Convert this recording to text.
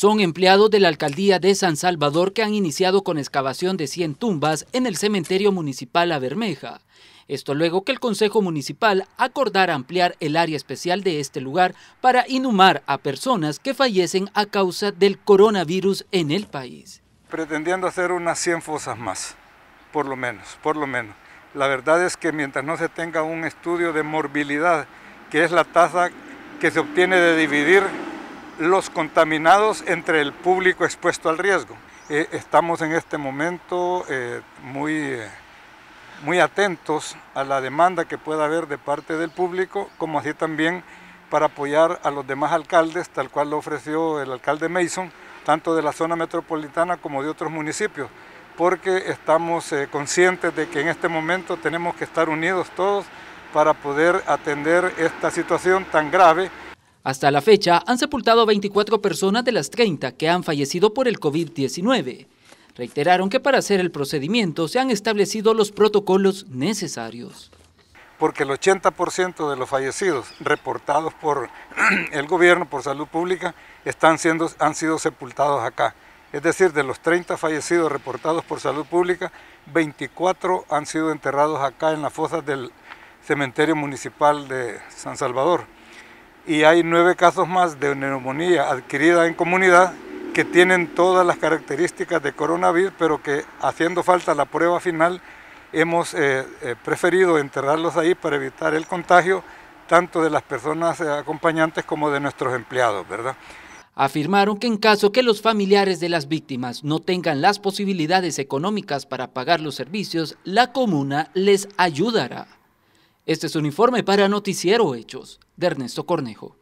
Son empleados de la Alcaldía de San Salvador que han iniciado con excavación de 100 tumbas en el cementerio municipal La Bermeja. Esto luego que el Consejo Municipal acordara ampliar el área especial de este lugar para inhumar a personas que fallecen a causa del coronavirus en el país. Pretendiendo hacer unas 100 fosas más, por lo menos, por lo menos. La verdad es que mientras no se tenga un estudio de morbilidad, que es la tasa que se obtiene de dividir los contaminados entre el público expuesto al riesgo. Eh, estamos en este momento eh, eh, muy, atentos a la demanda que pueda haber de parte del público, como así también para apoyar a los demás alcaldes, tal cual lo ofreció el alcalde Mason, tanto de la zona metropolitana como de otros municipios, porque estamos conscientes de que en este momento tenemos que estar unidos todos para poder atender esta situación tan grave hasta la fecha han sepultado 24 personas de las 30 que han fallecido por el COVID-19. Reiteraron que para hacer el procedimiento se han establecido los protocolos necesarios. Porque el 80% de los fallecidos reportados por el gobierno, por salud pública, están siendo, han sido sepultados acá. Es decir, de los 30 fallecidos reportados por salud pública, 24 han sido enterrados acá en las fosas del cementerio municipal de San Salvador y hay nueve casos más de neumonía adquirida en comunidad que tienen todas las características de coronavirus, pero que haciendo falta la prueba final, hemos eh, eh, preferido enterrarlos ahí para evitar el contagio tanto de las personas eh, acompañantes como de nuestros empleados, ¿verdad? Afirmaron que en caso que los familiares de las víctimas no tengan las posibilidades económicas para pagar los servicios, la comuna les ayudará. Este es un informe para Noticiero Hechos de Ernesto Cornejo.